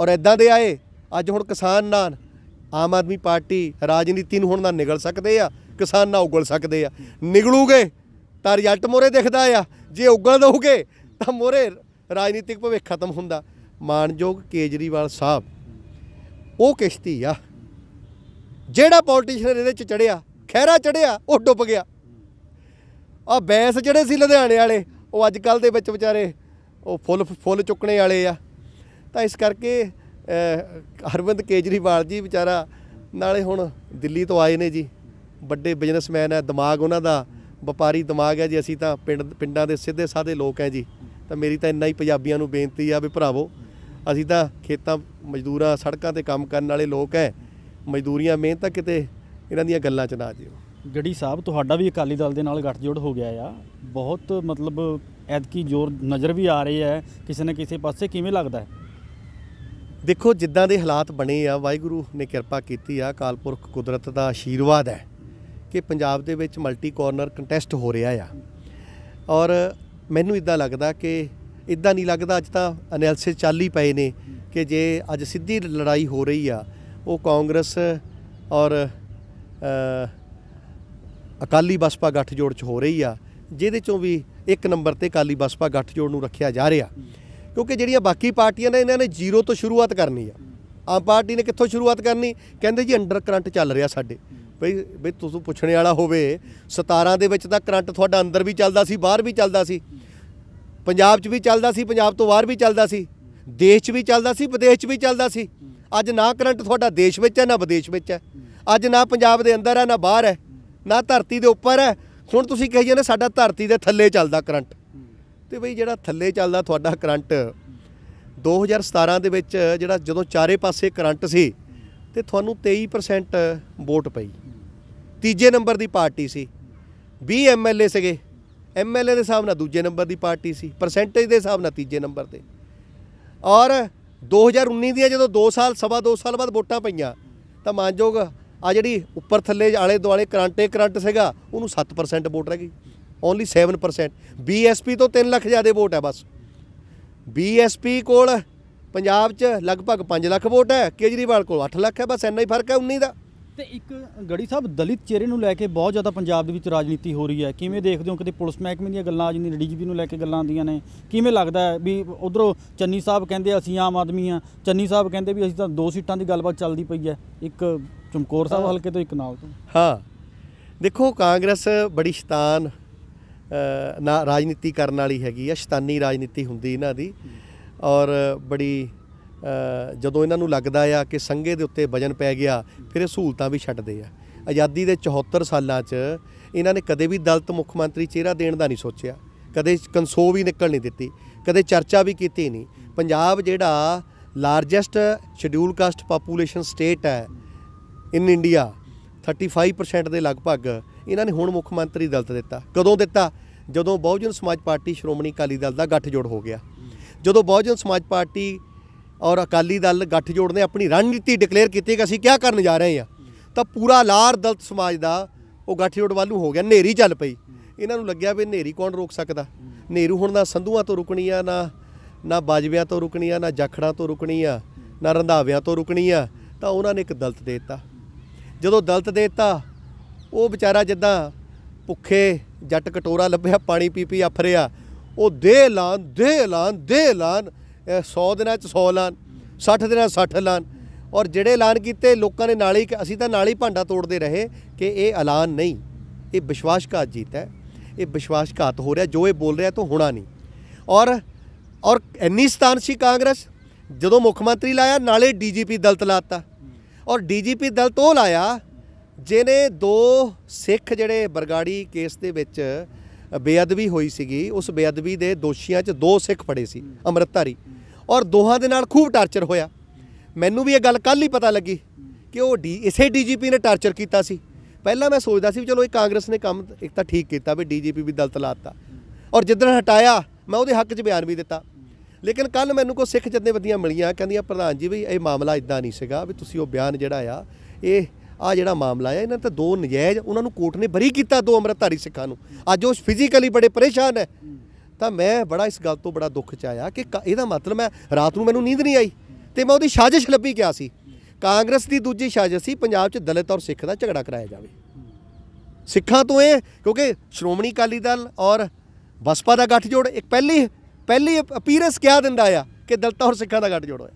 ਔਰ ਐਦਾਂ ਦੇ ਆਏ ਅੱਜ ਹੁਣ ਕਿਸਾਨ ਨਾਲ ਆਮ ਆਦਮੀ ਪਾਰਟੀ ਰਾਜਨੀਤੀ ਨੂੰ ਹੁਣ ਨਾ ਨਿਗਲ ਸਕਦੇ ਆ ਕਿਸਾਨ ਨਾ ਉਗਲ ਸਕਦੇ ਆ ਨਿਗਲੂਗੇ ਤਾਂ ਰਿਜ਼ਲਟ ਮੋਰੇ ਦਿਖਦਾ ਆ ਜੇ ਉਗਲ ਦੋਗੇ ਤਾਂ ਮੋਰੇ ਰਾਜਨੀਤਿਕ ਭਵਿੱਖ ਖਤਮ ਹੁੰਦਾ ਮਾਨਯੋਗ ਕੇਜਰੀਵਾਲ ਸਾਹਿਬ ਉਹ ਕਿਸ਼ਤੀ ਆ ਜਿਹੜਾ ਪੋਲੀਟੀਸ਼ੀਅਨ ਇਹਦੇ ਚ ਚੜਿਆ ਖਹਿਰਾ ਚੜਿਆ ਉਹ ਡੁੱਬ ਗਿਆ ਆ ਬੈਸ ਜਿਹੜੇ ਸੀ ਲੁਧਿਆਣੇ ਵਾਲੇ ਉਹ ਅੱਜ ਕੱਲ ਦੇ ਵਿੱਚ ਵਿਚਾਰੇ ਉਹ ਫੁੱਲ ਫੁੱਲ ਚੁੱਕਣੇ ਵਾਲੇ ਆ ਤਾਂ ਇਸ ਕਰਕੇ ਹਰਵਿੰਦ ਕੇਜਰੀਵਾਲ ਜੀ ਵਿਚਾਰਾ ਨਾਲੇ ਹੁਣ ਦਿੱਲੀ ਤੋਂ ਆਏ ਨੇ ਜੀ ਵੱਡੇ ਬਿਜ਼ਨਸਮੈਨ ਆ ਦਿਮਾਗ ਉਹਨਾਂ ਦਾ ਵਪਾਰੀ ਦਿਮਾਗ ਹੈ ਜੀ ਅਸੀਂ ਤਾਂ ਪਿੰਡ ਪਿੰਡਾਂ ਦੇ ਸਿੱਧੇ ਸਾਦੇ ਲੋਕ ਆ ਜੀ ਤਾਂ ਮੇਰੀ ਤਾਂ ਇੰਨਾ ਹੀ ਪੰਜਾਬੀਆਂ ਨੂੰ ਬੇਨਤੀ ਆ ਵੀ ਭਰਾਵੋ ਅਸੀਂ ਤਾਂ ਖੇਤਾਂ ਮਜ਼ਦੂਰਾਂ ਸੜਕਾਂ ਤੇ ਕੰਮ ਕਰਨ ਵਾਲੇ ਲੋਕ ਐ ਮਜ਼ਦੂਰੀਆਂ ਮਿਹਨਤਾਂ ਕਿਤੇ ਇਹਨਾਂ ਦੀਆਂ ਗੱਲਾਂ 'ਚ ਨਾ ਆ ਜਿਓ ਗੜੀ ਸਾਹਿਬ ਤੁਹਾਡਾ ਵੀ ਅਕਾਲੀ ਦਲ ਦੇ ਨਾਲ ਗੱਠਜੋੜ ਹੋ ਗਿਆ ਆ ਬਹੁਤ ਮਤਲਬ ਕੀ ਜ਼ੋਰ ਨਜ਼ਰ ਵੀ ਆ ਰਹੀ ਹੈ ਕਿਸੇ ਨਾ ਕਿਸੇ ਪਾਸੇ ਕਿਵੇਂ ਲੱਗਦਾ ਹੈ ਦੇਖੋ ਜਿੱਦਾਂ ਦੇ ਹਾਲਾਤ ਬਣੇ ਆ ਵਾਹਿਗੁਰੂ ਨੇ ਕਿਰਪਾ ਕੀਤੀ ਆ ਕਾਲਪੁਰਖ ਕੁਦਰਤ ਦਾ ਆਸ਼ੀਰਵਾਦ ਹੈ ਕਿ ਪੰਜਾਬ ਦੇ ਵਿੱਚ ਮਲਟੀ ਕਾਰਨਰ ਕੰਟੈਸਟ ਹੋ ਰਿਹਾ ਆ ਔਰ ਮੈਨੂੰ ਇਦਾਂ ਲੱਗਦਾ ਕਿ ਇਦਾਂ ਨਹੀਂ ਲੱਗਦਾ ਅੱਜ ਤਾਂ ਅਨੈਲਿਸਿਸ ਚੱਲ ਹੀ ਪਏ ਨੇ ਕਿ ਜੇ ਅੱਜ ਸਿੱਧੀ ਲੜਾਈ ਹੋ ਰਹੀ ਆ ਉਹ ਕਾਂਗਰਸ ਔਰ ਅਕਾਲੀ ਬਸਪਾ ਗੱਠਜੋੜ 'ਚ ਹੋ ਰਹੀ ਆ ਜਿਹਦੇ 'ਚੋਂ ਵੀ ਇੱਕ ਨੰਬਰ ਤੇ ਅਕਾਲੀ ਬਸਪਾ ਗੱਠਜੋੜ ਨੂੰ ਰੱਖਿਆ ਜਾ ਰਿਹਾ ਕਿਉਂਕਿ ਜਿਹੜੀਆਂ ਬਾਕੀ ਪਾਰਟੀਆਂ ਨੇ ਇਹਨਾਂ ਨੇ ਜ਼ੀਰੋ ਤੋਂ ਸ਼ੁਰੂਆਤ ਕਰਨੀ ਆ ਆਮ ਪਾਰਟੀ ਨੇ ਕਿੱਥੋਂ ਸ਼ੁਰੂਆਤ ਕਰਨੀ ਕਹਿੰਦੇ ਜੀ ਅੰਡਰ ਕਰੰਟ ਚੱਲ ਰਿਹਾ ਸਾਡੇ ਬਈ ਬਈ ਤੁਸੀਂ ਪੁੱਛਣੇ ਵਾਲਾ ਹੋਵੇ 17 ਦੇ ਵਿੱਚ ਤਾਂ ਕਰੰਟ ਤੁਹਾਡਾ ਅੰਦਰ ਵੀ ਚੱਲਦਾ ਸੀ ਬਾਹਰ ਵੀ ਚੱਲਦਾ ਸੀ ਪੰਜਾਬ 'ਚ ਵੀ ਚੱਲਦਾ ਸੀ ਪੰਜਾਬ ਤੋਂ ਬਾਹਰ ਵੀ ਚੱਲਦਾ ਸੀ ਦੇਸ਼ 'ਚ ਵੀ ਚੱਲਦਾ ਸੀ ਵਿਦੇਸ਼ 'ਚ ਵੀ ਚੱਲਦਾ ਸੀ ਅੱਜ ਨਾ ਕਰੰਟ ਤੁਹਾਡਾ ਦੇਸ਼ ਵਿੱਚ ਹੈ ਨਾ ਵਿਦੇਸ਼ ਵਿੱਚ ਹੈ ਅੱਜ ਨਾ ਪੰਜਾਬ ਦੇ ਅੰਦਰ ਹੈ ਨਾ ਬਾਹਰ ਹੈ ਨਾ ਧਰਤੀ ਦੇ ਉੱਪਰ ਹੈ ਹੁਣ ਤੁਸੀਂ ਕਹੀ ਜਾਂਦੇ ਸਾਡਾ ਧਰਤੀ ਦੇ ਥੱਲੇ ਚੱਲਦਾ ਕਰੰਟ ਤੇ ਬਈ ਜਿਹੜਾ ਥੱਲੇ ਚੱਲਦਾ ਤੁਹਾਡਾ ਕਰੰਟ 2017 ਦੇ ਵਿੱਚ ਜਿਹੜਾ ਜਦੋਂ ਚਾਰੇ ਪਾਸੇ ਕਰੰਟ ਸੀ ਤੇ ਤੁਹਾਨੂੰ 23% ਵੋਟ ਪਈ ਤੀਜੇ ਨੰਬਰ ਦੀ ਪਾਰਟੀ ਸੀ 20 ਐਮਐਲਏ ਸੀਗੇ ਐਮਐਲਏ ਦੇ ਹਿਸਾਬ ਨਾਲ ਦੂਜੇ ਨੰਬਰ ਦੀ ਪਾਰਟੀ ਸੀ ਪਰਸੈਂਟੇਜ ਦੇ ਹਿਸਾਬ ਨਾਲ ਤੀਜੇ ਨੰਬਰ ਤੇ ਔਰ 2019 ਦੀਆਂ ਜਦੋਂ 2 ਸਾਲ ਸਵਾ 2 ਸਾਲ ਬਾਅਦ ਵੋਟਾਂ ਪਈਆਂ ਤਾਂ ਮਾਨਯੋਗ ਆ ਜਿਹੜੀ ਉੱਪਰ ਥੱਲੇ ਆਲੇ ਦੁਆਲੇ ਕਰੰਟੇ ਕਰੰਟ ਸੀਗਾ ਉਹਨੂੰ 7% ਵੋਟ ਰਹਿ ਗਈ ਓਨਲੀ 7% ਬੀਐਸਪੀ ਤੋਂ 3 ਲੱਖ ਜ਼ਿਆਦੇ ਵੋਟ ਹੈ ਬਸ ਬੀਐਸਪੀ ਕੋਲ ਪੰਜਾਬ 'ਚ ਲਗਭਗ 5 ਲੱਖ ਵੋਟ ਹੈ ਕੇਜਰੀਵਾਲ ਕੋਲ 8 ਲੱਖ ਹੈ ਬਸ ਇੰਨਾ ਹੀ ਫਰਕ ਹੈ 19 ਦਾ ਤੇ ਇੱਕ ਗੜੀ ਸਾਹਿਬ ਦਲਿਤ ਚਿਹਰੇ ਨੂੰ ਲੈ ਕੇ ਬਹੁਤ ਜ਼ਿਆਦਾ ਪੰਜਾਬ ਦੇ ਵਿੱਚ ਰਾਜਨੀਤੀ ਹੋ ਰਹੀ ਹੈ ਕਿਵੇਂ ਦੇਖਦੇ ਹੋ ਕਿਤੇ ਪੁਲਿਸ ਮਹਿਕਮੇ ਦੀਆਂ ਗੱਲਾਂ ਆ ਜਾਂਦੀਆਂ ਡੀਜੀਪੀ ਨੂੰ ਲੈ ਕੇ ਗੱਲਾਂ ਆਉਂਦੀਆਂ ਨੇ ਕਿਵੇਂ ਲੱਗਦਾ ਹੈ ਵੀ ਉਧਰੋਂ ਚੰਨੀ ਸਾਹਿਬ ਕਹਿੰਦੇ ਅਸੀਂ ਆਮ ਆਦਮੀ ਆ ਚੰਨੀ ਸਾਹਿਬ ਕਹਿੰਦੇ ਵੀ ਅਸੀਂ ਤਾਂ ਦੋ ਸੀਟਾਂ ਦੀ ਗੱਲਬਾਤ ਚੱਲਦੀ ਪਈ ਹੈ ਇੱਕ ਚਮਕੌਰ ਸਾਹਿਬ ਹਲਕੇ ਤੋਂ ਇੱਕ ਨਾਲ ਤੋਂ ਹਾਂ ਦੇਖੋ ਕਾਂਗਰਸ ਬੜੀ ਸ਼ੈਤਾਨ ਨਾ ਰਾਜਨੀਤੀ ਕਰਨ ਵਾਲੀ ਹੈਗੀ ਆ ਸ਼ੈਤਾਨੀ ਰਾਜਨੀਤੀ ਹੁੰਦੀ ਇਹਨਾਂ ਦੀ ਔਰ ਬੜੀ ਜਦੋਂ ਇਹਨਾਂ ਨੂੰ ਲੱਗਦਾ ਆ ਕਿ ਸੰਘੇ ਦੇ ਉੱਤੇ ਵਜਨ ਪੈ ਗਿਆ ਫਿਰ ਇਹ ਸਹੂਲਤਾਂ ਵੀ ਛੱਡਦੇ ਆ ਆਜ਼ਾਦੀ ਦੇ 74 ਸਾਲਾਂ 'ਚ ਇਹਨਾਂ ਨੇ ਕਦੇ ਵੀ ਦਲਤ ਮੁੱਖ ਮੰਤਰੀ ਚਿਹਰਾ ਦੇਣ ਦਾ ਨਹੀਂ ਸੋਚਿਆ ਕਦੇ ਕੰਸੋ ਵੀ ਨਿਕਲ ਨਹੀਂ ਦਿੱਤੀ ਕਦੇ ਚਰਚਾ ਵੀ ਕੀਤੀ ਨਹੀਂ ਪੰਜਾਬ ਜਿਹੜਾ largest scheduled caste population state ਹੈ ਇਨ ਇੰਡੀਆ 35% ਦੇ ਲਗਭਗ ਇਹਨਾਂ ਨੇ ਹੁਣ ਮੁੱਖ ਮੰਤਰੀ ਦਲਤ ਦਿੱਤਾ ਕਦੋਂ ਦਿੱਤਾ ਜਦੋਂ ਬਹੁਜਨ ਸਮਾਜ ਪਾਰਟੀ ਸ਼੍ਰੋਮਣੀ ਅਕਾਲੀ ਦਲ ਦਾ ਗੱਠਜੋੜ ਹੋ ਗਿਆ ਜਦੋਂ ਬਹੁਜਨ ਸਮਾਜ ਪਾਰਟੀ ਔਰ ਅਕਾਲੀ ਦਲ ਗੱਠਜੋੜ ਨੇ ਆਪਣੀ ਰਣਨੀਤੀ ਡਿਕਲੇਅਰ ਕੀਤੀ ਕਿ ਅਸੀਂ ਕੀ ਕਰਨ ਜਾ ਰਹੇ ਹਾਂ ਤਾਂ ਪੂਰਾ ਲਾਰ ਦਲਤ ਸਮਾਜ ਦਾ ਉਹ ਗੱਠਜੋੜ ਵੱਲੋਂ ਹੋ ਗਿਆ ਨੇਰੀ ਚੱਲ ਪਈ ਇਹਨਾਂ ਨੂੰ ਲੱਗਿਆ ਵੀ ਨੇਰੀ ਕੌਣ ਰੋਕ ਸਕਦਾ ਨੇਰੂ ਹੁਣ ਦਾ ਸੰਧੂਆਂ ਤੋਂ ਰੁਕਣੀ ਆ ਨਾ ਨਾ ਬਾਜਵਿਆਂ ਤੋਂ ਰੁਕਣੀ ਆ ਨਾ ਜਖੜਾਂ ਤੋਂ ਰੁਕਣੀ ਆ ਨਾ ਰੰਧਾਵਿਆਂ ਤੋਂ ਰੁਕਣੀ ਆ ਤਾਂ ਉਹਨਾਂ ਨੇ ਇੱਕ ਦਲਤ ਦੇ ਦਿੱਤਾ ਜਦੋਂ ਦਲਤ ਦੇਤਾ ਉਹ ਵਿਚਾਰਾ ਜਿੱਦਾਂ ਭੁੱਖੇ ਜੱਟ ਕਟੋਰਾ ਲੱਭਿਆ ਪਾਣੀ ਪੀ ਪੀ ਅਫ ਉਹ ਦੇ ਲਾਨ ਦੇ ਲਾਨ ਦੇ ਲਾਨ 100 ਦਿਨਾਂ 'ਚ 100 ਲਾਨ 60 ਦਿਨਾਂ 60 ਲਾਨ ਔਰ ਜਿਹੜੇ ਐਲਾਨ ਕੀਤੇ ਲੋਕਾਂ ਨੇ ਨਾਲ ਹੀ ਅਸੀਂ ਤਾਂ ਨਾਲ ਹੀ ਭਾਂਡਾ ਤੋੜਦੇ ਰਹੇ ਕਿ ਇਹ ਐਲਾਨ ਨਹੀਂ ਇਹ ਵਿਸ਼ਵਾਸਘਾਤ ਜੀਤ ਹੈ ਇਹ ਵਿਸ਼ਵਾਸਘਾਤ ਹੋ ਰਿਹਾ ਜੋ ਇਹ ਬੋਲ ਰਿਹਾ ਤੋਂ ਹੋਣਾ ਨਹੀਂ ਔਰ ਔਰ ਇੰਨੀ ਸਤਾਨਸ਼ੀ ਕਾਂਗਰਸ ਜਦੋਂ ਮੁੱਖ ਮੰਤਰੀ ਲਾਇਆ ਨਾਲੇ ਡੀਜੀਪੀ ਦਲਤ ਲਾਤਾ ਔਰ ਡੀਜੀਪੀ ਦਲ ਤੋਂ ਲਾਇਆ ਜਿਹਨੇ ਦੋ ਸਿੱਖ ਜਿਹੜੇ ਬਰਗਾੜੀ ਕੇਸ ਦੇ ਵਿੱਚ ਬੇਅਦਬੀ ਹੋਈ ਸੀਗੀ ਉਸ ਬੇਅਦਬੀ ਦੇ ਦੋਸ਼ੀਆਂ 'ਚ ਦੋ ਸਿੱਖ ਫੜੇ ਸੀ ਅਮਰਤਾਰੀ ਔਰ ਦੋਹਾਂ ਦੇ ਨਾਲ ਖੂਬ ਟਾਰਚਰ ਹੋਇਆ ਮੈਨੂੰ ਵੀ ਇਹ ਗੱਲ ਕੱਲ ਹੀ ਪਤਾ ਲੱਗੀ ਕਿ ਉਹ ਡੀ ਇਸੇ ਡੀਜੀਪੀ ਨੇ ਟਾਰਚਰ ਕੀਤਾ ਸੀ ਪਹਿਲਾਂ ਮੈਂ ਸੋਚਦਾ ਸੀ ਚਲੋ ਇਹ ਕਾਂਗਰਸ ਨੇ ਕੰਮ ਇੱਕ ਤਾਂ ਠੀਕ ਕੀਤਾ ਵੀ ਡੀਜੀਪੀ ਵੀ ਦਲਤ ਲਾਤਾ ਔਰ ਜਿੱਦਣ ਹਟਾਇਆ ਮੈਂ ਉਹਦੇ ਹੱਕ 'ਚ ਬਿਆਨ ਵੀ ਦਿੱਤਾ ਲੇਕਿਨ ਕੱਲ ਮੈਨੂੰ ਕੋ ਸਿੱਖ ਵਧੀਆਂ ਮਿਲੀਆਂ ਕਹਿੰਦੀਆਂ ਪ੍ਰਧਾਨ ਜੀ ਵੀ ਇਹ ਮਾਮਲਾ ਇਦਾਂ ਨਹੀਂ ਸੀਗਾ ਵੀ ਤੁਸੀਂ ਉਹ ਬਿਆਨ ਜਿਹੜਾ ਆ ਇਹ ਆ ਜਿਹੜਾ ਮਾਮਲਾ ਆ ਇਹਨਾਂ ਤੇ ਦੋ ਨਜਾਇਜ਼ ਉਹਨਾਂ ਨੂੰ ਕੋਰਟ ਨੇ ਬਰੀ ਕੀਤਾ ਦੋ ਅਮਰਤਾਰੀ ਸਿੱਖਾਂ ਨੂੰ ਅੱਜ ਉਹ ਫਿਜ਼ੀਕਲੀ ਬੜੇ ਪਰੇਸ਼ਾਨ ਹੈ ਤਾਂ ਮੈਂ ਬੜਾ ਇਸ ਗੱਲ ਤੋਂ ਬੜਾ ਦੁੱਖ ਚ ਆਇਆ ਕਿ ਇਹਦਾ ਮਤਲਬ ਮੈਂ ਰਾਤ ਨੂੰ ਮੈਨੂੰ ਨੀਂਦ ਨਹੀਂ ਆਈ ਤੇ ਮੈਂ ਉਹਦੀ ਸਾਜ਼ਿਸ਼ ਲੱਭੀ ਗਿਆ ਸੀ ਕਾਂਗਰਸ ਦੀ ਦੂਜੀ ਸਾਜ਼ਿਸ਼ ਸੀ ਪੰਜਾਬ 'ਚ ਦਲਿਤ ਔਰ ਸਿੱਖ ਦਾ ਝਗੜਾ ਕਰਾਇਆ ਜਾਵੇ ਸਿੱਖਾਂ ਤੋਂ ਇਹ ਕਿਉਂਕਿ ਸ਼੍ਰੋਮਣੀ ਅਕਾਲੀ ਦਲ ਔਰ ਬਸਪਾ ਦਾ ਗੱਠਜੋੜ ਇੱਕ ਪਹਿਲੀ ਪਹਿਲੀ ਅਪੀਅਰੈਂਸ ਕਿਹਾ ਦਿੰਦਾ ਆ ਕਿ ਦਲਤਾ ਸਿੱਖਾਂ ਦਾ ਗੱਠ ਜੋੜੋ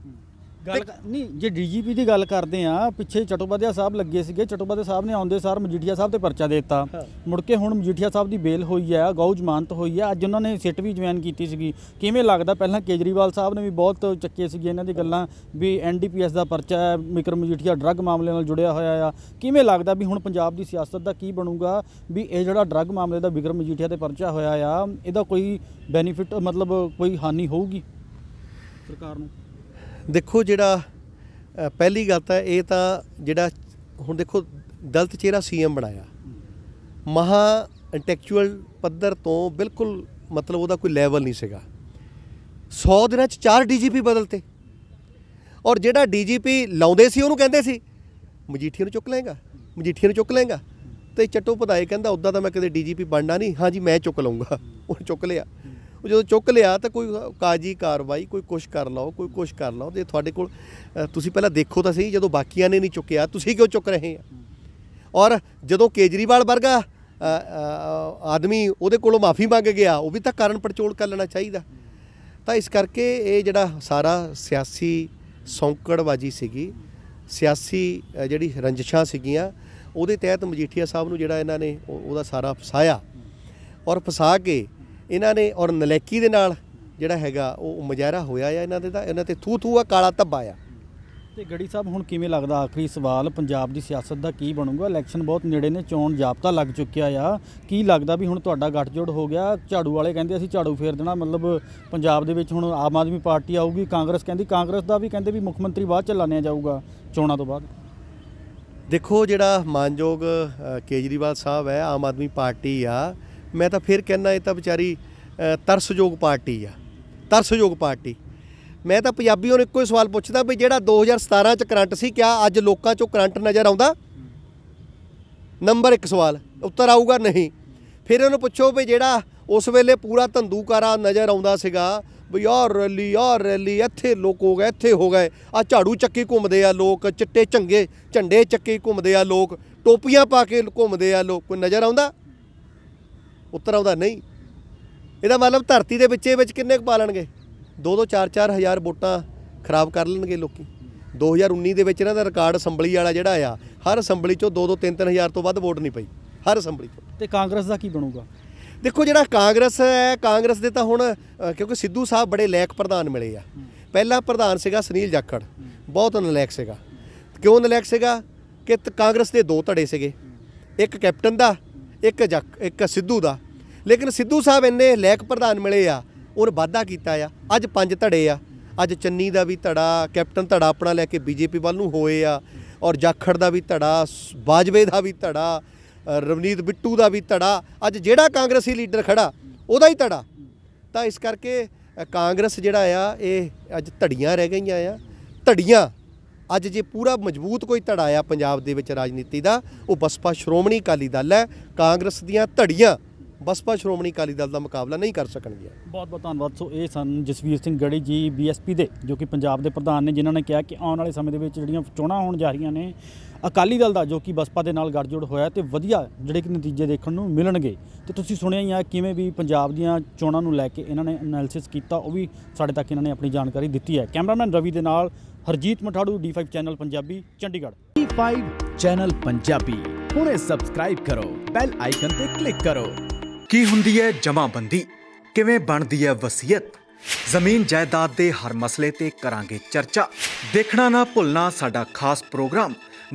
ਗੱਲ ਨਹੀਂ ਜੇ ਡੀਜੀਪੀ ਦੀ ਗੱਲ ਕਰਦੇ ਆ ਪਿੱਛੇ ਚਟੋਪਾਧਿਆ ਸਾਹਿਬ ਲੱਗੇ ਸੀਗੇ ਚਟੋਪਾਧਿਆ ਸਾਹਿਬ ਨੇ ਆਉਂਦੇ ਸਾਰ ਮਜੀਠੀਆ ਸਾਹਿਬ ਤੇ ਪਰਚਾ ਦੇ ਦਿੱਤਾ ਮੁੜ ਕੇ ਹੁਣ ਮਜੀਠੀਆ ਸਾਹਿਬ ਦੀ ਬੇਲ ਹੋਈ ਆ ਗਾਉ ਜ਼ਮਾਨਤ ਹੋਈ ਆ ਅੱਜ ਉਹਨਾਂ ਨੇ ਸਿੱਟ ਵੀ ਜੁਆਇਨ ਕੀਤੀ ਸੀਗੀ ਕਿਵੇਂ ਲੱਗਦਾ ਪਹਿਲਾਂ ਕੇਜਰੀਵਾਲ ਸਾਹਿਬ ਨੇ ਵੀ ਬਹੁਤ ਚੱਕੇ ਸੀਗੇ ਇਹਨਾਂ ਦੀ ਗੱਲਾਂ ਵੀ ਐਨਡੀਪੀਐਸ ਦਾ ਪਰਚਾ ਹੈ ਮਿਕਰ ਮਜੀਠੀਆ ਡਰੱਗ ਮਾਮਲੇ ਨਾਲ ਜੁੜਿਆ ਹੋਇਆ ਆ ਕਿਵੇਂ ਲੱਗਦਾ ਵੀ ਹੁਣ ਪੰਜਾਬ ਦੀ ਸਿਆਸਤ ਦਾ ਕੀ ਬਣੂਗਾ ਵੀ ਇਹ ਜਿਹੜਾ ਡਰੱਗ ਮਾਮਲੇ ਦਾ ਵਿਕਰਮ ਮਜੀਠੀਆ ਤੇ ਪਰਚਾ ਹੋਇਆ ਆ ਇਹਦਾ ਕੋਈ ਬੈਨੀਫਿਟ ਮਤਲਬ ਕੋਈ ਹਾਨੀ ਹੋਊਗੀ ਸਰਕਾਰ ਨੂੰ ਦੇਖੋ ਜਿਹੜਾ ਪਹਿਲੀ ਗੱਲ ਤਾਂ ਇਹ ਤਾਂ ਜਿਹੜਾ ਹੁਣ ਦੇਖੋ ਦਲਤ ਚਿਹਰਾ ਸੀਐਮ ਬਣਾਇਆ ਮਹਾ ਇੰਟੈਕਚੁਅਲ ਪੱਧਰ ਤੋਂ ਬਿਲਕੁਲ ਮਤਲਬ ਉਹਦਾ ਕੋਈ ਲੈਵਲ ਨਹੀਂ ਸੀਗਾ 100 ਦਿਨਾਂ ਚ 4 ਡੀਜੀਪੀ ਬਦਲਤੇ ਔਰ ਜਿਹੜਾ ਡੀਜੀਪੀ ਲਾਉਂਦੇ ਸੀ ਉਹਨੂੰ ਕਹਿੰਦੇ ਸੀ ਮਜੀਠੀਆ ਨੂੰ ਚੁੱਕ ਲੈਗਾ ਮਜੀਠੀਆ ਨੂੰ ਚੁੱਕ ਲੈਗਾ ਤੇ ਚੱਟੋ ਪਧਾਏ ਕਹਿੰਦਾ ਉਦਾਂ ਤਾਂ ਮੈਂ ਕਦੇ ਡੀਜੀਪੀ ਬਣਨਾ ਨਹੀਂ ਹਾਂਜੀ ਮੈਂ ਚੁੱਕ ਲਵਾਂਗਾ ਉਹ ਚੁੱਕ ਲਿਆ ਉਹ ਜਦੋਂ ਚੁੱਕ ਲਿਆ ਤਾਂ ਕੋਈ ਕਾਜੀ ਕਾਰਵਾਈ ਕੋਈ ਕੁਛ ਕਰ ਲਓ ਕੋਈ ਕੁਛ ਕਰ ਲਓ ਤੇ ਤੁਹਾਡੇ ਕੋਲ ਤੁਸੀਂ ਪਹਿਲਾਂ ਦੇਖੋ ਤਾਂ ਸਹੀ ਜਦੋਂ ਬਾਕੀਆਂ ਨੇ ਨਹੀਂ ਚੁੱਕਿਆ ਤੁਸੀਂ ਕਿਉਂ ਚੁੱਕ ਰਹੇ ਆ ਔਰ ਜਦੋਂ ਕੇਜਰੀਵਾਲ ਵਰਗਾ ਆਦਮੀ ਉਹਦੇ ਕੋਲੋਂ ਮਾਫੀ ਮੰਗ ਗਿਆ ਉਹ ਵੀ ਤਾਂ ਕਾਰਨ ਪਰਚੋਲ ਕਰ ਲੈਣਾ ਚਾਹੀਦਾ ਤਾਂ ਇਸ ਕਰਕੇ ਇਹ ਜਿਹੜਾ ਸਾਰਾ ਸਿਆਸੀ ਸੌਂਕੜਵਾਜੀ ਸੀਗੀ ਸਿਆਸੀ ਜਿਹੜੀ ਰੰਜਸ਼ਾਂ ਸੀਗੀਆਂ ਉਹਦੇ ਤਹਿਤ ਮਜੀਠੀਆ ਸਾਹਿਬ ਨੂੰ ਜਿਹੜਾ ਇਹਨਾਂ ਨੇ ਉਹਦਾ ਸਾਰਾ ਫਸਾਇਆ ਔਰ ਫਸਾ ਕੇ ਇਹਨਾਂ ਨੇ ਔਰ ਨਲੇਕੀ ਦੇ ਨਾਲ ਜਿਹੜਾ ਹੈਗਾ ਉਹ ਮਜਾਇਰਾ ਹੋਇਆ ਆ ਇਹਨਾਂ ਦੇ ਤਾਂ ਇਹਨਾਂ ਤੇ ਥੂ ਥੂ ਆ ਕਾਲਾ ਧੱਬਾ ਆ ਤੇ ਗੜੀ ਸਾਹਿਬ ਹੁਣ ਕਿਵੇਂ ਲੱਗਦਾ ਆਖਰੀ ਸਵਾਲ ਪੰਜਾਬ ਦੀ ਸਿਆਸਤ ਦਾ ਕੀ ਬਣੂਗਾ ਇਲੈਕਸ਼ਨ ਬਹੁਤ ਨੇੜੇ ਨੇ ਚੋਣ ਜਾਬਤਾ ਲੱਗ ਚੁੱਕਿਆ ਆ ਕੀ ਲੱਗਦਾ ਵੀ ਹੁਣ ਤੁਹਾਡਾ ਗੱਠਜੋੜ ਹੋ ਗਿਆ ਝਾੜੂ ਵਾਲੇ ਕਹਿੰਦੇ ਅਸੀਂ ਝਾੜੂ ਫੇਰ ਦੇਣਾ ਮਤਲਬ ਪੰਜਾਬ ਦੇ ਵਿੱਚ ਹੁਣ ਆਮ ਆਦਮੀ ਪਾਰਟੀ ਆਊਗੀ ਕਾਂਗਰਸ ਕਹਿੰਦੀ ਕਾਂਗਰਸ ਦਾ ਵੀ ਕਹਿੰਦੇ ਵੀ ਮੁੱਖ ਮੰਤਰੀ ਬਾਅਦ ਚ ਲਾਣਿਆ ਜਾਊਗਾ ਚੋਣਾਂ ਤੋਂ ਬਾਅਦ ਦੇਖੋ ਜਿਹੜਾ ਮਾਨਯੋਗ ਕੇਜਰੀਵਾਲ ਸਾਹਿਬ ਹੈ ਆਮ ਆਦਮੀ ਪਾਰਟੀ ਆ ਮੈਂ ਤਾਂ ਫਿਰ ਕਹਿੰਦਾ ਇਹ ਤਾਂ ਵਿਚਾਰੀ ਤਰਸਯੋਗ ਪਾਰਟੀ ਆ ਤਰਸਯੋਗ ਪਾਰਟੀ ਮੈਂ ਤਾਂ ਪੰਜਾਬੀਆਂ ਨੂੰ ਇੱਕੋ ਹੀ ਸਵਾਲ ਪੁੱਛਦਾ ਵੀ ਜਿਹੜਾ 2017 ਚ ਕਰੰਟ ਸੀ ਕਿਆ ਅੱਜ ਲੋਕਾਂ ਚੋਂ ਕਰੰਟ ਨਜ਼ਰ ਆਉਂਦਾ ਨੰਬਰ 1 ਸਵਾਲ ਉੱਤਰ ਆਊਗਾ ਨਹੀਂ ਫਿਰ ਉਹਨੂੰ ਪੁੱਛੋ ਵੀ ਜਿਹੜਾ ਉਸ ਵੇਲੇ ਪੂਰਾ ਧੰਦੂਕਾਰਾ ਨਜ਼ਰ ਆਉਂਦਾ ਸੀਗਾ ਵੀ ਯਾਰ ਰੈਲੀ ਯਾਰ ਰੈਲੀ ਇੱਥੇ ਲੋਕ ਹੋ ਗਏ ਇੱਥੇ ਹੋ ਗਏ ਆ ਝਾੜੂ ਚੱਕੀ ਘੁੰਮਦੇ ਆ ਲੋਕ ਚਿੱਟੇ ਝੰਗੇ ਝੰਡੇ ਚੱਕੀ ਘੁੰਮਦੇ ਆ ਲੋਕ ਟੋਪੀਆਂ ਪਾ ਕੇ ਘੁੰਮਦੇ ਆ ਲੋਕ ਕੋਈ ਨਜ਼ਰ ਆਉਂਦਾ ਉੱਤਰ ਆਉਂਦਾ ਨਹੀਂ ਇਹਦਾ ਮਤਲਬ ਧਰਤੀ ਦੇ ਵਿੱਚੇ ਵਿੱਚ ਕਿੰਨੇ ਕੁ ਪਾਲਣਗੇ 2-2 4 4000 ਹਜ਼ਾਰ ਵੋਟਾਂ ਖਰਾਬ ਕਰ ਲੈਣਗੇ ਲੋਕੀ 2019 ਦੇ ਵਿੱਚ ਇਹਨਾਂ ਦਾ ਰਿਕਾਰਡ ਅਸੈਂਬਲੀ ਵਾਲਾ ਜਿਹੜਾ ਆ ਹਰ ਅਸੈਂਬਲੀ ਚੋਂ 2-2 3 3000 ਹਜ਼ਾਰ ਤੋਂ ਵੱਧ ਵੋਟ ਨਹੀਂ ਪਈ ਹਰ ਅਸੈਂਬਲੀ ਚੋਂ ਤੇ ਕਾਂਗਰਸ ਦਾ ਕੀ ਬਣੂਗਾ ਦੇਖੋ ਜਿਹੜਾ ਕਾਂਗਰਸ ਹੈ ਕਾਂਗਰਸ ਦੇ ਤਾਂ ਹੁਣ ਕਿਉਂਕਿ ਸਿੱਧੂ ਸਾਹਿਬ ਬੜੇ ਲੈਕ ਪ੍ਰਧਾਨ ਮਿਲੇ ਆ ਪਹਿਲਾ ਪ੍ਰਧਾਨ ਸੀਗਾ ਸੁਨੀਲ ਜਾਖੜ ਬਹੁਤ ਨਲੈਕ ਸੀਗਾ ਕਿਉਂ ਨਲੈਕ ਸੀਗਾ ਕਿ ਕਾਂਗਰਸ ਦੇ ਦੋ ਧੜੇ ਸੀਗੇ ਇੱਕ ਕੈਪਟਨ ਦਾ ਇੱਕ ਜੱਕ ਇੱਕ ਸਿੱਧੂ ਦਾ ਲੇਕਿਨ ਸਿੱਧੂ ਸਾਹਿਬ ਇੰਨੇ ਲੈਕ ਪ੍ਰਧਾਨ ਮਿਲੇ ਆ ਔਰ ਵਾਅਦਾ ਕੀਤਾ ਆ ਅੱਜ ਪੰਜ ਧੜੇ ਆ ਅੱਜ ਚੰਨੀ ਦਾ ਵੀ ਧੜਾ ਕੈਪਟਨ ਧੜਾ ਆਪਣਾ ਲੈ ਕੇ ਬੀਜੇਪੀ ਵੱਲ ਨੂੰ ਹੋਏ ਆ ਔਰ ਜਾਖੜ ਦਾ ਵੀ ਧੜਾ ਬਾਜਵੇ ਦਾ ਵੀ ਧੜਾ ਰਵਨੀਤ ਬਿੱਟੂ ਦਾ ਵੀ ਧੜਾ ਅੱਜ ਜਿਹੜਾ ਕਾਂਗਰਸੀ ਲੀਡਰ ਖੜਾ ਉਹਦਾ ਹੀ ਧੜਾ ਤਾਂ ਇਸ ਕਰਕੇ ਕਾਂਗਰਸ ਜਿਹੜਾ ਆ ਇਹ ਅੱਜ ਧੜੀਆਂ ਰਹਿ ਗਈਆਂ ਆ ਧੜੀਆਂ ਅੱਜ ਜੇ ਪੂਰਾ ਮਜ਼ਬੂਤ ਕੋਈ ਧੜਾ ਆ ਪੰਜਾਬ ਦੇ ਵਿੱਚ ਰਾਜਨੀਤੀ ਦਾ ਉਹ ਬਸਪਾ ਸ਼੍ਰੋਮਣੀ ਅਕਾਲੀ ਦਲ ਹੈ ਕਾਂਗਰਸ ਦੀਆਂ ਧੜੀਆਂ ਬਸਪਾ ਸ਼੍ਰੋਮਣੀ ਅਕਾਲੀ ਦਲ ਦਾ ਮੁਕਾਬਲਾ ਨਹੀਂ ਕਰ ਸਕਣਗੀਆਂ ਬਹੁਤ ਬਹੁਤ ਧੰਨਵਾਦ ਸੋ ਇਹ ਸਨ ਜਸਵੀਰ ਸਿੰਘ ਗੜੀ ਜੀ ਬੀਐਸਪੀ ਦੇ ਜੋ ਕਿ ਪੰਜਾਬ ਦੇ ਪ੍ਰਧਾਨ ਨੇ ਜਿਨ੍ਹਾਂ ਨੇ ਕਿਹਾ ਕਿ ਆਉਣ ਵਾਲੇ ਸਮੇਂ ਦੇ ਵਿੱਚ ਜਿਹੜੀਆਂ ਚੋਣਾਂ ਹੋਣ ਜਾ ਰਹੀਆਂ ਨੇ ਅਕਾਲੀ ਦਲ ਦਾ ਜੋ ਕਿ ਬਸਪਾ ਦੇ ਨਾਲ ਗੱਠਜੋੜ ਹੋਇਆ ਤੇ ਵਧੀਆ ਜਿਹੜੇ ਕਿ ਨਤੀਜੇ ਦੇਖਣ ਨੂੰ ਮਿਲਣਗੇ ਤੇ ਤੁਸੀਂ ਸੁਣਿਆ ਹੀ ਆ ਕਿਵੇਂ ਵੀ ਪੰਜਾਬ ਦੀਆਂ ਚੋਣਾਂ ਨੂੰ ਲੈ ਕੇ ਇਹਨਾਂ ਨੇ ਐਨਾਲਿਸਿਸ ਕੀਤਾ ਉਹ ਵੀ ਸਾਡੇ ਤੱਕ ਇਹਨਾਂ ਨੇ ਆਪਣੀ ਜਾਣਕਾਰੀ ਦਿੱਤੀ ਹੈ ਕੈਮਰਾਮੈਨ ਰਵੀ ਦੇ ਨਾਲ Harjeet Mathadu D5 channel Punjabi Chandigarh D5 channel Punjabi ਹੁਣੇ ਸਬਸਕ੍ਰਾਈਬ ਕਰੋ ਬੈਲ ਆਈਕਨ ਤੇ ਕਲਿੱਕ ਕਰੋ ਕੀ ਹੁੰਦੀ ਹੈ ਜਮਾਬੰਦੀ ਕਿਵੇਂ ਬਣਦੀ ਹੈ ਵਸੀਅਤ ਜ਼ਮੀਨ ਜਾਇਦਾਦ ਦੇ ਹਰ ਮਸਲੇ ਤੇ ਕਰਾਂਗੇ ਚਰਚਾ ਦੇਖਣਾ ਨਾ ਭੁੱਲਣਾ ਸਾਡਾ ਖਾਸ ਪ੍ਰੋਗਰਾਮ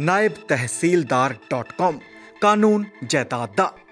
naibtehsildar.com ਕਾਨੂੰਨ ਜਾਇਦਾਦ ਦਾ